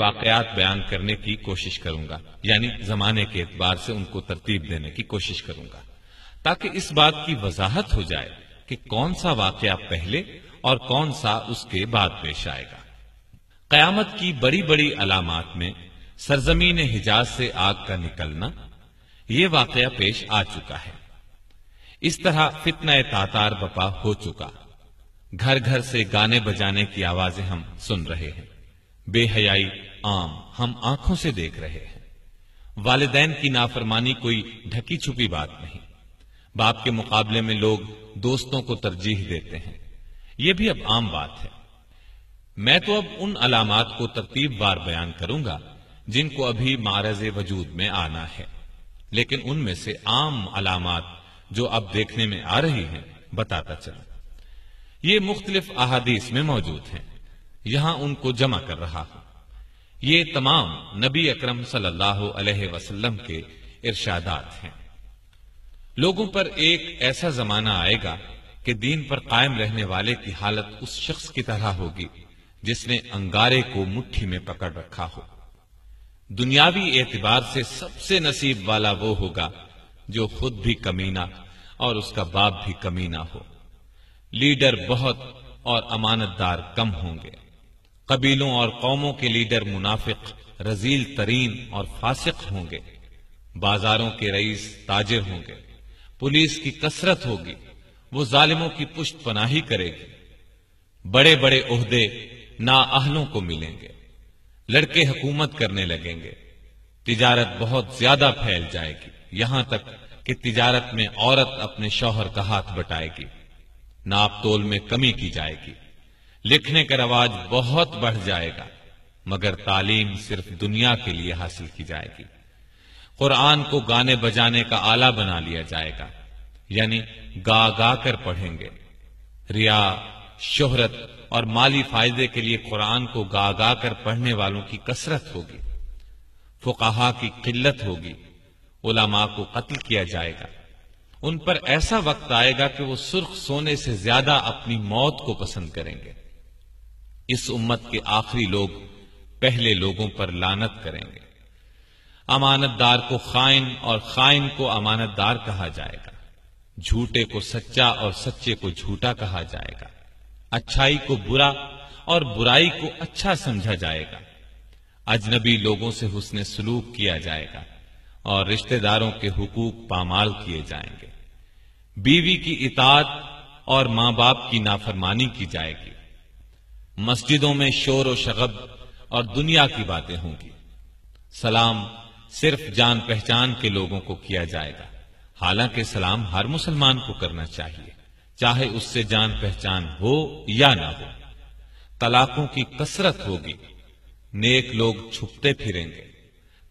वाकयात बयान करने की कोशिश करूंगा यानी जमाने के एतबार से उनको तरतीब देने की कोशिश करूंगा ताकि इस बात की वजाहत हो जाए कि कौन सा वाकया पहले और कौन सा उसके बाद पेश आएगा कयामत की बड़ी बड़ी अलामत में सरजमीन हिजाज से आग का निकलना ये वाकया पेश आ चुका है इस तरह फितना तातार बपा हो चुका घर घर से गाने बजाने की आवाजें हम सुन रहे हैं बेहयाई आम हम आंखों से देख रहे हैं वालदेन की नाफरमानी कोई ढकी छुपी बात नहीं बाप के मुकाबले में लोग दोस्तों को तरजीह देते हैं यह भी अब आम बात है मैं तो अब उन अलामत को तरतीब बार बयान करूंगा जिनको अभी मारज वजूद में आना है लेकिन उनमें से आम अलामत जो अब देखने में आ रही हैं बताता चला ये मुख्तलिफ अहादीस में मौजूद हैं यहां उनको जमा कर रहा हूं ये तमाम नबी अकरम सल्लल्लाहु अलैहि वसल्लम के इर्शादात हैं लोगों पर एक ऐसा जमाना आएगा कि दीन पर कायम रहने वाले की हालत उस शख्स की तरह होगी जिसने अंगारे को मुट्ठी में पकड़ रखा हो दुनियावी एतबार से सबसे नसीब वाला वो होगा जो खुद भी कमीना और उसका बाप भी कमीना हो लीडर बहुत और अमानतदार कम होंगे कबीलों और कौमों के लीडर मुनाफिक रजील तरीन और फासिक होंगे बाजारों के रईस ताजिर होंगे पुलिस की कसरत होगी वो जालिमों की पुष्ट पनाही करेगी बड़े बड़े उहदे नाअहलों को मिलेंगे लड़के हुकूमत करने लगेंगे तिजारत बहुत ज्यादा फैल जाएगी यहां तक कि तिजारत में औरत अपने शौहर का हाथ बटाएगी नाप तोल में कमी की जाएगी लिखने का रवाज बहुत बढ़ जाएगा मगर तालीम सिर्फ दुनिया के लिए हासिल की जाएगी कुरान को गाने बजाने का आला बना लिया जाएगा यानी गा गा कर पढ़ेंगे रिया शोहरत और माली फायदे के लिए कुरान को गा गा कर पढ़ने वालों की कसरत होगी फुकाहा की किल्लत होगी उलामा को कत्ल किया जाएगा उन पर ऐसा वक्त आएगा कि वो सुर्ख सोने से ज्यादा अपनी मौत को पसंद करेंगे इस उम्मत के आखिरी लोग पहले लोगों पर लानत करेंगे अमानतदार को खाइन और खाइन को अमानतदार कहा जाएगा झूठे को सच्चा और सच्चे को झूठा कहा जाएगा अच्छाई को बुरा और बुराई को अच्छा समझा जाएगा अजनबी लोगों से हुसन सलूक किया जाएगा और रिश्तेदारों के हुकूक पामाल किए जाएंगे बीवी की इताद और मां बाप की नाफरमानी की जाएगी मस्जिदों में शोर व शगब और दुनिया की बातें होंगी सलाम सिर्फ जान पहचान के लोगों को किया जाएगा हालांकि सलाम हर मुसलमान को करना चाहिए चाहे उससे जान पहचान हो या ना हो तलाकों की कसरत होगी नेक लोग छुपते फिरेंगे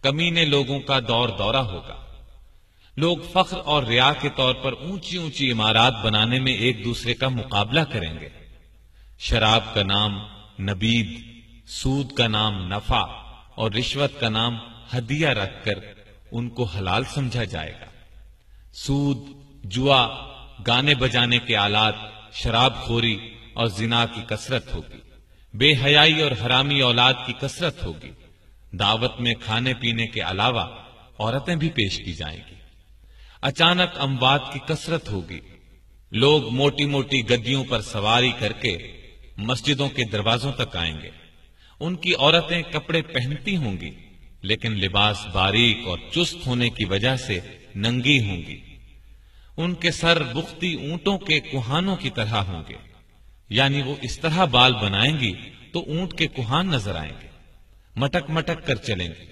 कमीने लोगों का दौर दौरा होगा लोग फख्र और रिया के तौर पर ऊंची ऊंची इमारत बनाने में एक दूसरे का मुकाबला करेंगे शराब का नाम नबीद सूद का नाम नफा और रिश्वत का नाम हदिया रखकर उनको हलाल समझा जाएगा सूद जुआ गाने बजाने के आलात शराबखोरी और जिना की कसरत होगी बेहयाई और हरामी औलाद की कसरत होगी दावत में खाने पीने के अलावा औरतें भी पेश की जाएंगी अचानक अमवात की कसरत होगी लोग मोटी मोटी गद्दियों पर सवारी करके मस्जिदों के दरवाजों तक आएंगे उनकी औरतें कपड़े पहनती होंगी लेकिन लिबास बारीक और चुस्त होने की वजह से नंगी होंगी उनके सर बुख्ती ऊंटों के कुहानों की तरह होंगे यानी वो इस तरह बाल बनाएंगी तो ऊंट के कुहान नजर आएंगे मटक मटक कर चलेंगे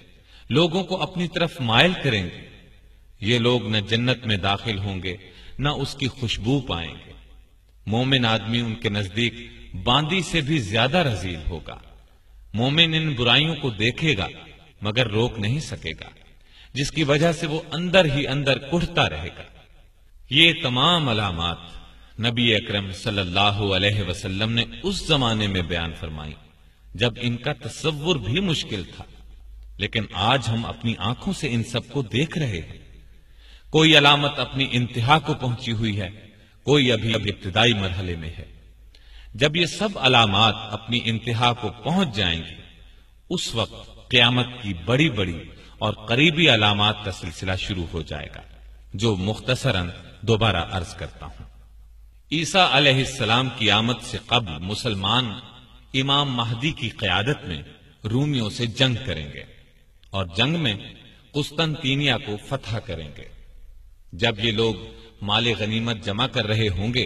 लोगों को अपनी तरफ मायल करेंगे ये लोग न जन्नत में दाखिल होंगे न उसकी खुशबू पाएंगे मोमिन आदमी उनके नजदीक बांदी से भी ज्यादा रजील होगा मोमिन इन बुराइयों को देखेगा मगर रोक नहीं सकेगा जिसकी वजह से वो अंदर ही अंदर कुढ़ता रहेगा ये तमाम अलामत नबी अक्रम सलम ने उस जमाने में बयान फरमाई जब इनका तस्वुर भी मुश्किल था लेकिन आज हम अपनी आंखों से इन सबको देख रहे हैं कोई अलामत अपनी इंतहा को पहुंची हुई है कोई अभी अब इब्तदाई मरहले में है जब ये सब अलामत अपनी इंतहा को पहुंच जाएंगी उस वक्त क्यामत की बड़ी बड़ी और करीबी अलामत का सिलसिला शुरू हो जाएगा जो मुख्तसरन दोबारा अर्ज करता हूं ईसा अलैहिस्सलाम की आमद से कबल मुसलमान इमाम महदी की क्यादत में रूमियों से जंग करेंगे और जंग में कुस्तनतीनिया को फतह करेंगे जब ये लोग माले गनीमत जमा कर रहे होंगे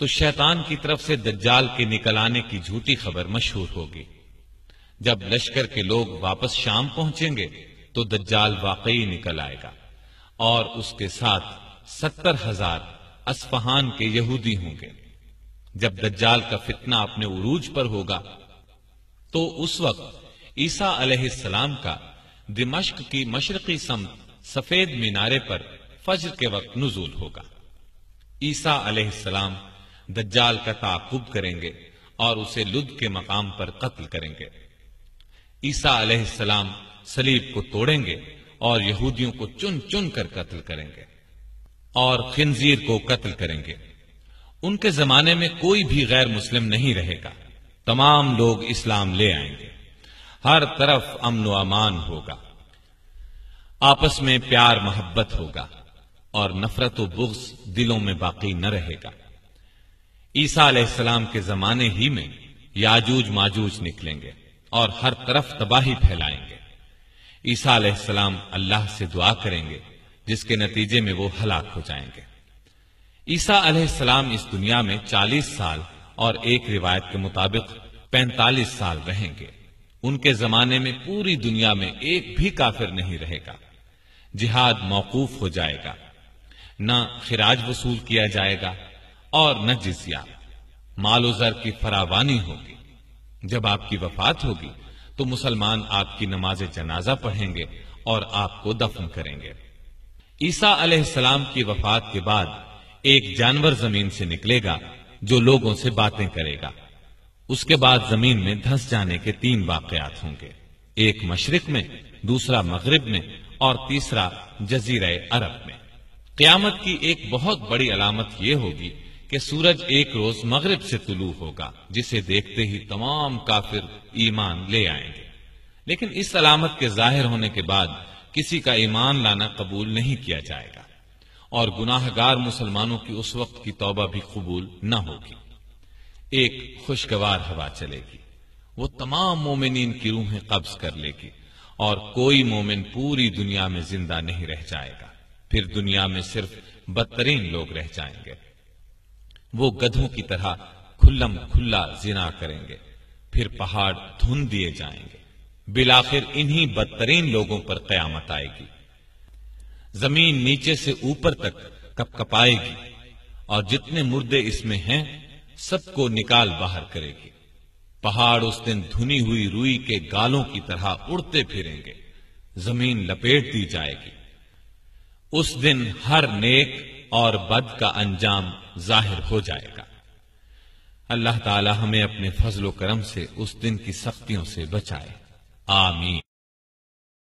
तो शैतान की तरफ से दज्जाल के निकल आने की झूठी खबर मशहूर होगी जब लश्कर के लोग वापस शाम पहुंचेंगे तो दज्जाल वाकई निकल आएगा और उसके साथ सत्तर हजार असफहान के यहूदी होंगे जब दज्जाल का फितना अपने उरूज पर होगा तो उस वक्त ईसा अलैहिस्सलाम का दिमश्क की मशरकी सम सफेद मीनारे पर फज्र के वक्त नुजूल होगा ईसा अलैहिस्सलाम दज्जाल का ताकुब करेंगे और उसे लुद के मकाम पर कत्ल करेंगे ईसा अलैहिस्सलाम सलीब को तोड़ेंगे और यहूदियों को चुन चुन कर कत्ल करेंगे और खिंजीर को कत्ल करेंगे उनके जमाने में कोई भी गैर मुस्लिम नहीं रहेगा तमाम लोग इस्लाम ले आएंगे हर तरफ अमन अमान होगा आपस में प्यार मोहब्बत होगा और नफरत व बुग्स दिलों में बाकी न रहेगा ईसा अलैहिस्सलाम के जमाने ही में याजूज माजूज निकलेंगे और हर तरफ तबाही फैलाएंगे ईसा अलैहिस्सलाम अल्लाह से दुआ करेंगे जिसके नतीजे में वो हलाक हो जाएंगे ईसा अलैहिस्सलाम इस दुनिया में 40 साल और एक रिवायत के मुताबिक 45 साल रहेंगे उनके जमाने में पूरी दुनिया में एक भी काफिर नहीं रहेगा जिहाद मौकूफ हो जाएगा ना खिराज वसूल किया जाएगा और न जिजिया मालो की फरावानी होगी जब आपकी वफात होगी तो मुसलमान आपकी नमाज जनाजा पढ़ेंगे और आपको दफन करेंगे ईसा अलैहिस्सलाम की वफात के बाद एक जानवर जमीन से निकलेगा जो लोगों से बातें करेगा उसके बाद जमीन में धंस जाने के तीन वाकयात होंगे एक मशरक में दूसरा मगरब में और तीसरा जजीर अरब में क्यामत की एक बहुत बड़ी अलामत यह होगी कि सूरज एक रोज मगरब से तुलू होगा जिसे देखते ही तमाम काफिर ईमान ले आएंगे लेकिन इस सलामत के जाहिर होने के बाद किसी का ईमान लाना कबूल नहीं किया जाएगा और गुनाहगार मुसलमानों की उस वक्त की तौबा भी कबूल न होगी एक खुशगवार हवा चलेगी वो तमाम मोमिन की रूहें कब्ज कर लेगी और कोई मोमिन पूरी दुनिया में जिंदा नहीं रह जाएगा फिर दुनिया में सिर्फ बदतरीन लोग रह जाएंगे वो गधों की तरह खुल्लम खुल्ला जिना करेंगे फिर पहाड़ धुन दिए जाएंगे बिलाखिर इन्हीं बदतरीन लोगों पर कयामत आएगी जमीन नीचे से ऊपर तक कपकपाएगी और जितने मुर्दे इसमें हैं सबको निकाल बाहर करेगी पहाड़ उस दिन धुनी हुई रुई के गालों की तरह उड़ते फिरेंगे जमीन लपेट दी जाएगी उस दिन हर नेक और बद का अंजाम जाहिर हो जाएगा अल्लाह ताला हमें अपने फजलो करम से उस दिन की सख्तियों से बचाए आमीन